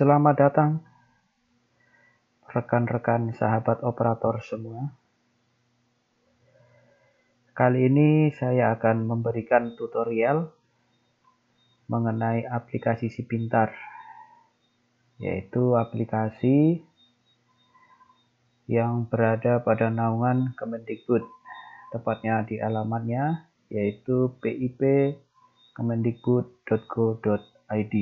Selamat datang rekan-rekan sahabat operator semua. Kali ini saya akan memberikan tutorial mengenai aplikasi Si Pintar, yaitu aplikasi yang berada pada naungan Kemendikbud, tepatnya di alamatnya yaitu pip kemendikbud.go.id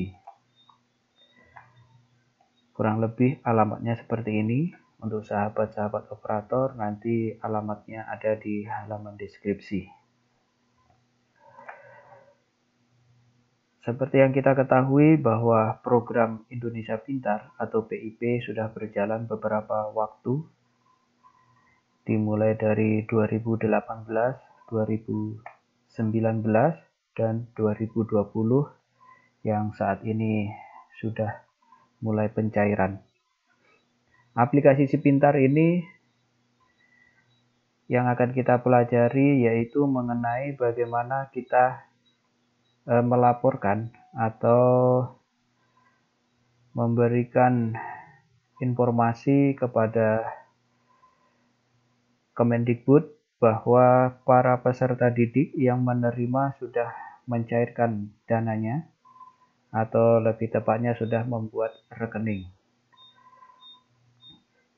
kurang lebih alamatnya seperti ini untuk sahabat-sahabat operator nanti alamatnya ada di halaman deskripsi Seperti yang kita ketahui bahwa program Indonesia Pintar atau PIP sudah berjalan beberapa waktu dimulai dari 2018, 2019 dan 2020 yang saat ini sudah mulai pencairan. Aplikasi si pintar ini yang akan kita pelajari yaitu mengenai bagaimana kita e, melaporkan atau memberikan informasi kepada Kemendikbud bahwa para peserta didik yang menerima sudah mencairkan dananya atau lebih tepatnya sudah membuat rekening.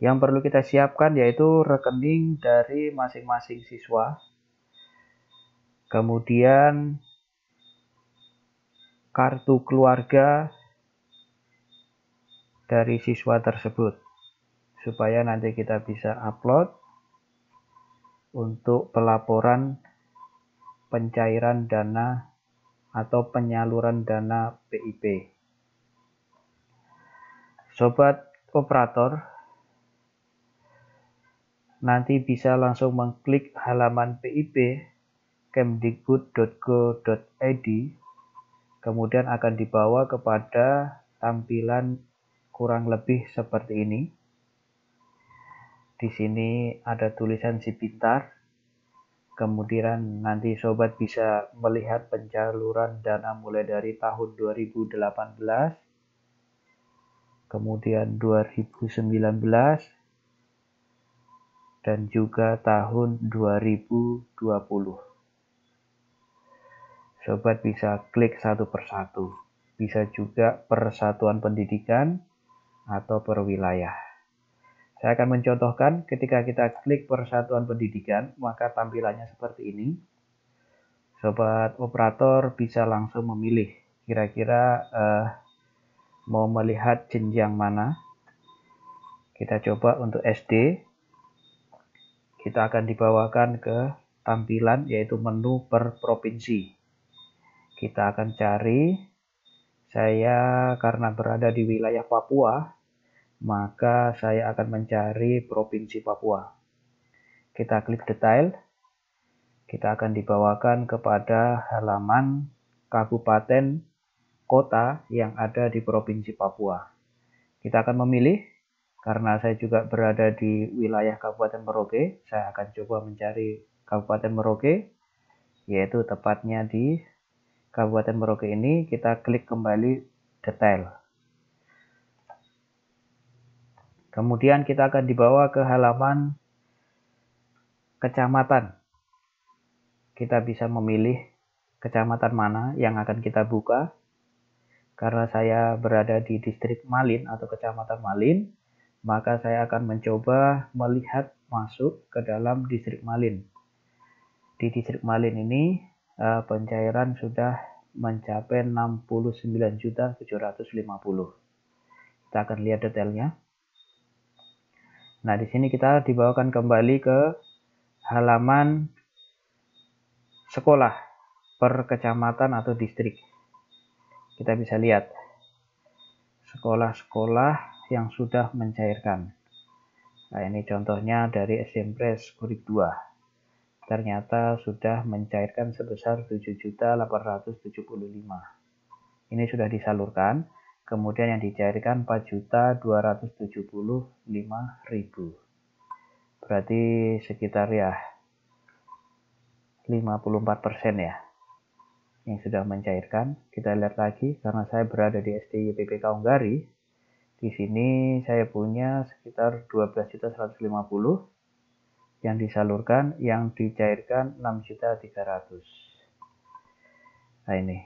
Yang perlu kita siapkan yaitu rekening dari masing-masing siswa. Kemudian kartu keluarga dari siswa tersebut supaya nanti kita bisa upload untuk pelaporan pencairan dana atau penyaluran dana PIP. Sobat operator nanti bisa langsung mengklik halaman PIP kemdikbud.go.id kemudian akan dibawa kepada tampilan kurang lebih seperti ini. Di sini ada tulisan si pintar Kemudian nanti sobat bisa melihat pencaluran dana mulai dari tahun 2018, kemudian 2019, dan juga tahun 2020. Sobat bisa klik satu persatu, bisa juga persatuan pendidikan atau perwilayah. Saya akan mencontohkan ketika kita klik persatuan pendidikan, maka tampilannya seperti ini. Sobat operator bisa langsung memilih kira-kira eh, mau melihat jenjang mana. Kita coba untuk SD. Kita akan dibawakan ke tampilan yaitu menu per provinsi. Kita akan cari saya karena berada di wilayah Papua maka saya akan mencari Provinsi Papua. Kita klik detail, kita akan dibawakan kepada halaman kabupaten kota yang ada di Provinsi Papua. Kita akan memilih, karena saya juga berada di wilayah Kabupaten Merauke, saya akan coba mencari Kabupaten Merauke, yaitu tepatnya di Kabupaten Merauke ini, kita klik kembali detail Kemudian kita akan dibawa ke halaman kecamatan. Kita bisa memilih kecamatan mana yang akan kita buka. Karena saya berada di distrik Malin atau kecamatan Malin, maka saya akan mencoba melihat masuk ke dalam distrik Malin. Di distrik Malin ini eh, pencairan sudah mencapai 69.750. Kita akan lihat detailnya. Nah, di sini kita dibawakan kembali ke halaman sekolah per kecamatan atau distrik. Kita bisa lihat sekolah-sekolah yang sudah mencairkan. Nah, ini contohnya dari SMP e Kurik 2. Ternyata sudah mencairkan sebesar 7.875. Ini sudah disalurkan kemudian yang dicairkan 4.275.000 berarti sekitar ya 54% ya yang sudah mencairkan kita lihat lagi karena saya berada di SD PPK Unggari di sini saya punya sekitar 12.150 yang disalurkan yang dicairkan 6.300 nah ini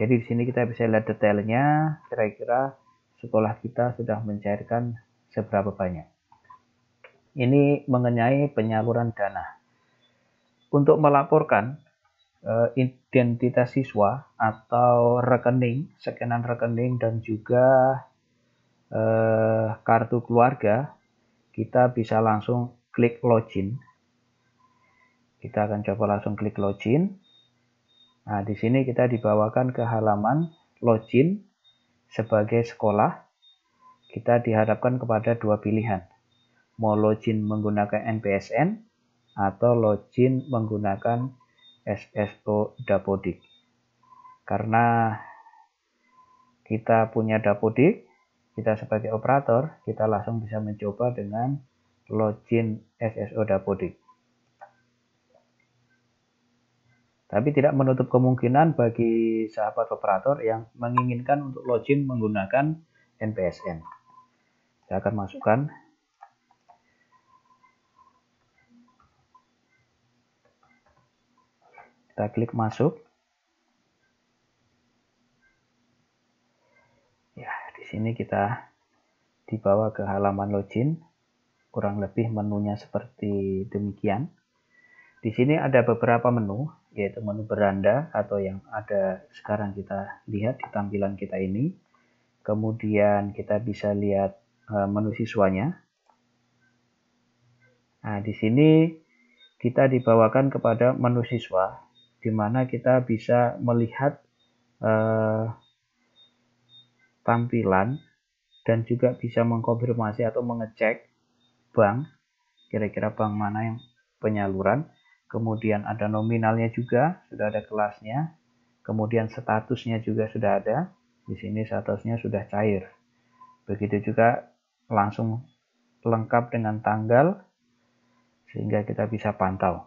jadi di sini kita bisa lihat detailnya, kira-kira sekolah kita sudah mencairkan seberapa banyak. Ini mengenai penyaluran dana. Untuk melaporkan eh, identitas siswa atau rekening, sekenan rekening dan juga eh, kartu keluarga, kita bisa langsung klik login. Kita akan coba langsung klik login. Nah, di sini kita dibawakan ke halaman login sebagai sekolah. Kita dihadapkan kepada dua pilihan. Mau login menggunakan NPSN atau login menggunakan SSO Dapodik. Karena kita punya Dapodik, kita sebagai operator, kita langsung bisa mencoba dengan login SSO Dapodik. Tapi tidak menutup kemungkinan bagi sahabat operator yang menginginkan untuk login menggunakan NPSN. Saya akan masukkan kita klik masuk. Ya, di sini kita dibawa ke halaman login. Kurang lebih menunya seperti demikian. Di sini ada beberapa menu yaitu menu beranda atau yang ada sekarang kita lihat di tampilan kita ini. Kemudian kita bisa lihat eh, menu siswanya. Nah, di sini kita dibawakan kepada menu siswa, di mana kita bisa melihat eh, tampilan dan juga bisa mengkonfirmasi atau mengecek bank, kira-kira bank mana yang penyaluran kemudian ada nominalnya juga, sudah ada kelasnya, kemudian statusnya juga sudah ada, di sini statusnya sudah cair. Begitu juga langsung lengkap dengan tanggal, sehingga kita bisa pantau.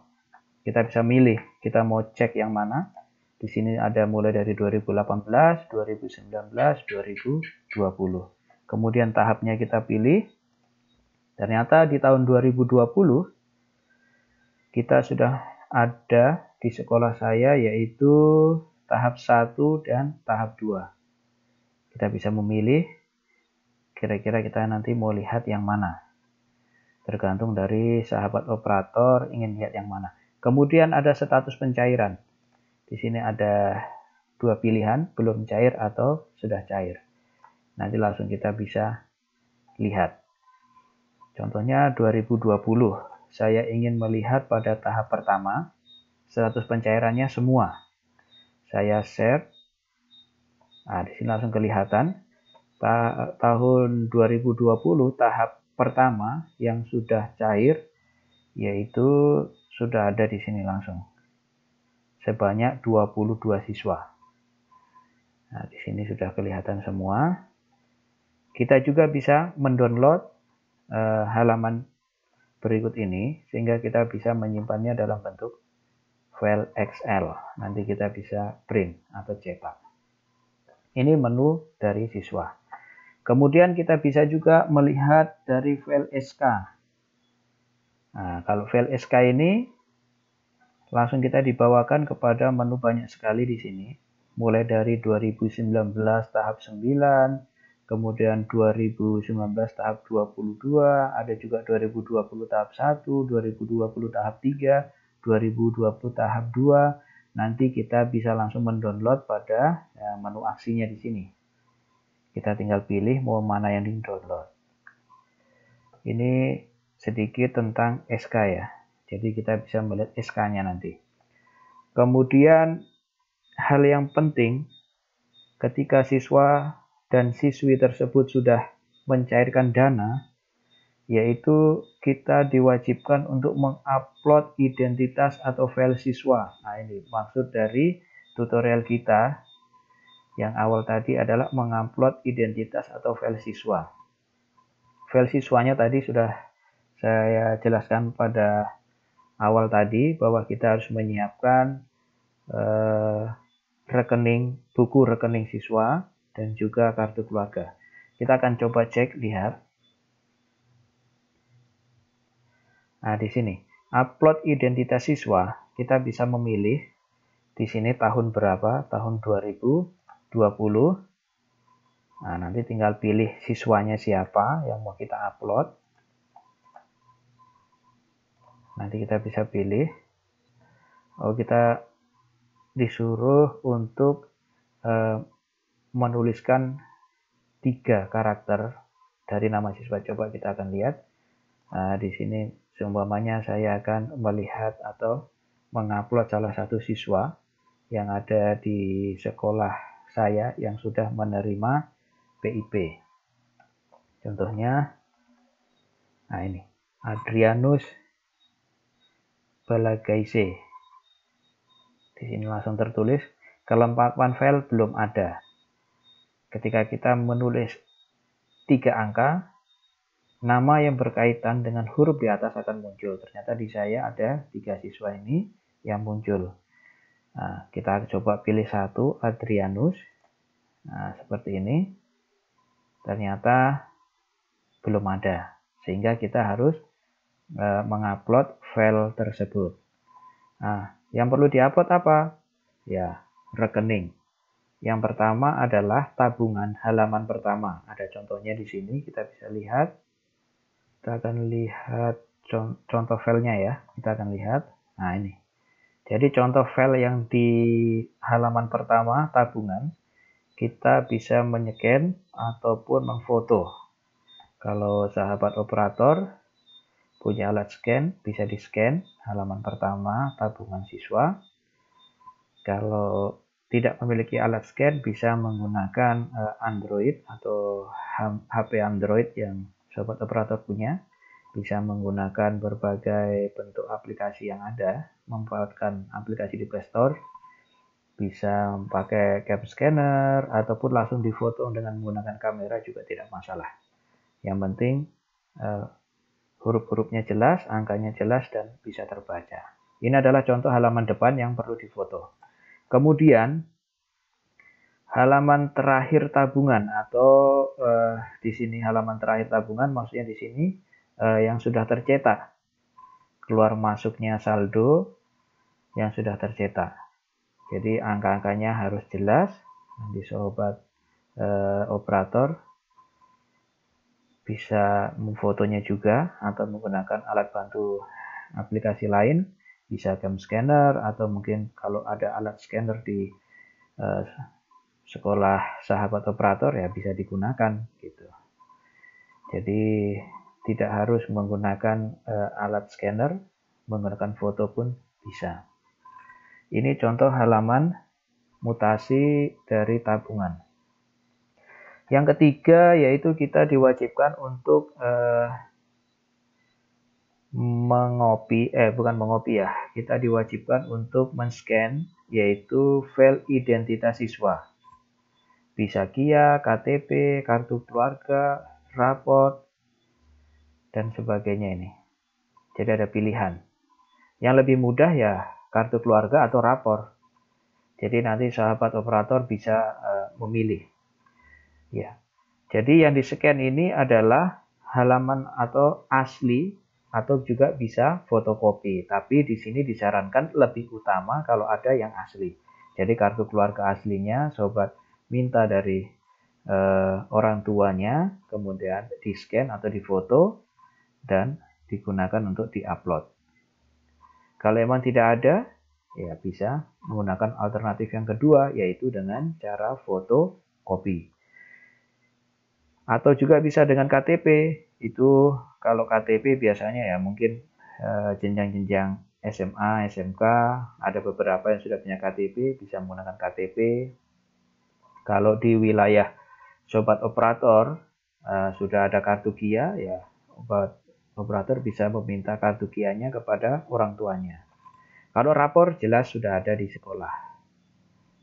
Kita bisa milih, kita mau cek yang mana. Di sini ada mulai dari 2018, 2019, 2020. Kemudian tahapnya kita pilih. Ternyata di tahun 2020 kita sudah ada di sekolah saya yaitu tahap 1 dan tahap 2. Kita bisa memilih kira-kira kita nanti mau lihat yang mana. Tergantung dari sahabat operator ingin lihat yang mana. Kemudian ada status pencairan. Di sini ada dua pilihan, belum cair atau sudah cair. Nanti langsung kita bisa lihat. Contohnya 2020 saya ingin melihat pada tahap pertama status pencairannya semua. Saya share. Nah, di sini langsung kelihatan Ta tahun 2020 tahap pertama yang sudah cair yaitu sudah ada di sini langsung. Sebanyak 22 siswa. Nah, di sini sudah kelihatan semua. Kita juga bisa mendownload uh, halaman berikut ini sehingga kita bisa menyimpannya dalam bentuk file Excel. Nanti kita bisa print atau cetak. Ini menu dari siswa. Kemudian kita bisa juga melihat dari file SK. Nah, kalau file SK ini langsung kita dibawakan kepada menu banyak sekali di sini. Mulai dari 2019 tahap 9, kemudian 2019 tahap 22, ada juga 2020 tahap 1, 2020 tahap 3, 2020 tahap 2. Nanti kita bisa langsung mendownload pada ya, menu aksinya di sini. Kita tinggal pilih mau mana yang di-download. Ini sedikit tentang SK ya. Jadi kita bisa melihat SK-nya nanti. Kemudian hal yang penting ketika siswa dan siswi tersebut sudah mencairkan dana, yaitu kita diwajibkan untuk mengupload identitas atau file siswa. Nah, ini maksud dari tutorial kita yang awal tadi adalah mengupload identitas atau file siswa. File siswanya tadi sudah saya jelaskan pada awal tadi bahwa kita harus menyiapkan eh, rekening buku rekening siswa dan juga kartu keluarga. Kita akan coba cek lihat. Nah, di sini upload identitas siswa, kita bisa memilih di sini tahun berapa, tahun 2020. Nah, nanti tinggal pilih siswanya siapa yang mau kita upload. Nanti kita bisa pilih. Oh, kita disuruh untuk eh, menuliskan tiga karakter dari nama siswa. Coba kita akan lihat. Nah, di sini seumpamanya saya akan melihat atau mengupload salah satu siswa yang ada di sekolah saya yang sudah menerima PIP. Contohnya, nah ini, Adrianus Balagaise. Di sini langsung tertulis, kelengkapan file belum ada ketika kita menulis tiga angka, nama yang berkaitan dengan huruf di atas akan muncul. Ternyata di saya ada tiga siswa ini yang muncul. Nah, kita coba pilih satu, Adrianus. Nah, seperti ini. Ternyata belum ada. Sehingga kita harus e, mengupload file tersebut. Nah, yang perlu diupload apa? Ya, rekening. Yang pertama adalah tabungan halaman pertama. Ada contohnya di sini, kita bisa lihat. Kita akan lihat contoh filenya ya. Kita akan lihat. Nah, ini. Jadi contoh file yang di halaman pertama tabungan, kita bisa menyeken ataupun memfoto. Kalau sahabat operator punya alat scan, bisa di-scan halaman pertama tabungan siswa. Kalau tidak memiliki alat scan bisa menggunakan eh, Android atau HP Android yang sobat operator punya bisa menggunakan berbagai bentuk aplikasi yang ada memanfaatkan aplikasi di Play Store bisa pakai cap scanner ataupun langsung difoto dengan menggunakan kamera juga tidak masalah yang penting eh, huruf-hurufnya jelas angkanya jelas dan bisa terbaca ini adalah contoh halaman depan yang perlu difoto Kemudian halaman terakhir tabungan atau eh, di sini halaman terakhir tabungan maksudnya di sini eh, yang sudah tercetak. Keluar masuknya saldo yang sudah tercetak. Jadi angka-angkanya harus jelas nanti sobat eh, operator bisa memfotonya juga atau menggunakan alat bantu aplikasi lain bisa cam scanner atau mungkin kalau ada alat scanner di uh, sekolah sahabat operator ya bisa digunakan gitu. Jadi tidak harus menggunakan uh, alat scanner, menggunakan foto pun bisa. Ini contoh halaman mutasi dari tabungan. Yang ketiga yaitu kita diwajibkan untuk uh, mengopi, eh bukan mengopi ya, kita diwajibkan untuk men-scan yaitu file identitas siswa. Bisa KIA, KTP, kartu keluarga, raport dan sebagainya ini. Jadi ada pilihan. Yang lebih mudah ya kartu keluarga atau rapor. Jadi nanti sahabat operator bisa uh, memilih. Ya. Jadi yang di-scan ini adalah halaman atau asli atau juga bisa fotokopi. Tapi di sini disarankan lebih utama kalau ada yang asli. Jadi kartu keluarga aslinya sobat minta dari eh, orang tuanya, kemudian di scan atau difoto dan digunakan untuk di upload. Kalau emang tidak ada, ya bisa menggunakan alternatif yang kedua yaitu dengan cara fotokopi. Atau juga bisa dengan KTP, itu kalau KTP biasanya ya mungkin eh, jenjang-jenjang SMA, SMK, ada beberapa yang sudah punya KTP bisa menggunakan KTP. Kalau di wilayah sobat operator uh, sudah ada kartu Kia ya sobat operator bisa meminta kartu Kianya kepada orang tuanya. Kalau rapor jelas sudah ada di sekolah.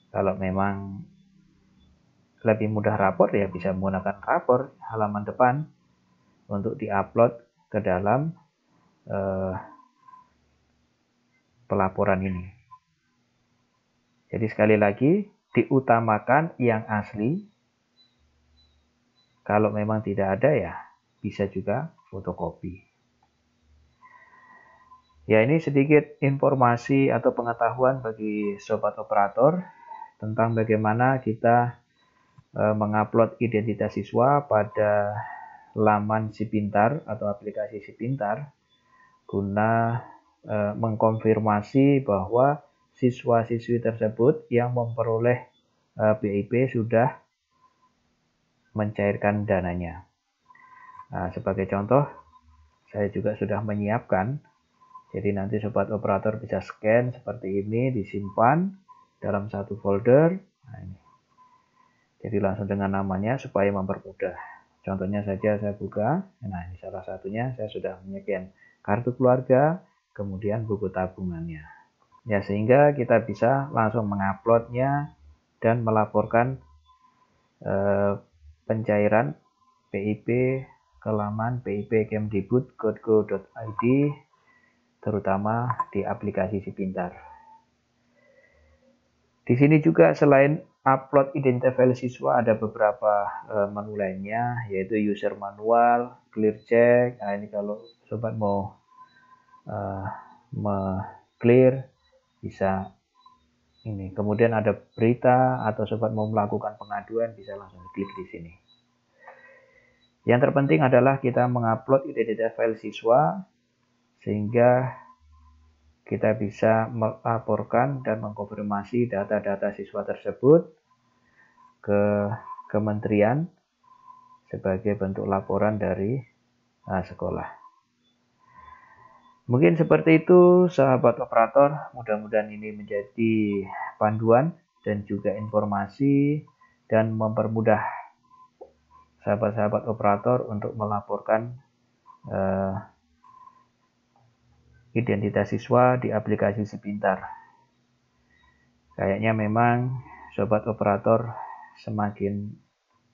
Kalau memang lebih mudah rapor ya bisa menggunakan rapor halaman depan untuk diupload ke dalam eh, pelaporan ini. Jadi sekali lagi diutamakan yang asli. Kalau memang tidak ada ya bisa juga fotokopi. Ya ini sedikit informasi atau pengetahuan bagi sobat operator tentang bagaimana kita eh, mengupload identitas siswa pada laman si pintar atau aplikasi si pintar guna e, mengkonfirmasi bahwa siswa-siswi tersebut yang memperoleh e, BIP sudah mencairkan dananya. Nah, sebagai contoh, saya juga sudah menyiapkan. Jadi nanti sobat operator bisa scan seperti ini, disimpan dalam satu folder. Nah, ini. Jadi langsung dengan namanya supaya mempermudah. Contohnya saja saya buka, nah ini salah satunya saya sudah menyediakan kartu keluarga, kemudian buku tabungannya. Ya sehingga kita bisa langsung menguploadnya dan melaporkan eh, pencairan PIP ke laman PIP .id, terutama di aplikasi Sipintar. Di sini juga selain upload file siswa ada beberapa uh, eh, menu lainnya yaitu user manual, clear check. Nah, ini kalau sobat mau uh, eh, clear bisa ini. Kemudian ada berita atau sobat mau melakukan pengaduan bisa langsung klik di sini. Yang terpenting adalah kita mengupload identitas file siswa sehingga kita bisa melaporkan dan mengkonfirmasi data-data siswa tersebut ke kementerian sebagai bentuk laporan dari eh, sekolah. Mungkin seperti itu sahabat operator, mudah-mudahan ini menjadi panduan dan juga informasi dan mempermudah sahabat-sahabat operator untuk melaporkan eh, identitas siswa di aplikasi si Kayaknya memang sobat operator semakin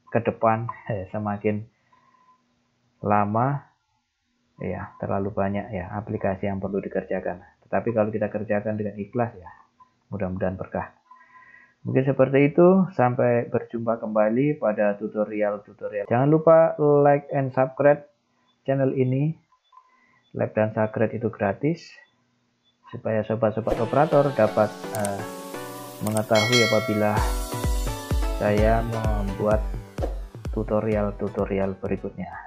ke depan eh, semakin lama ya terlalu banyak ya aplikasi yang perlu dikerjakan. Tetapi kalau kita kerjakan dengan ikhlas ya mudah-mudahan berkah. Mungkin seperti itu, sampai berjumpa kembali pada tutorial-tutorial. Jangan lupa like and subscribe channel ini lab dan sacred itu gratis supaya sobat-sobat operator dapat uh, mengetahui apabila saya membuat tutorial-tutorial berikutnya.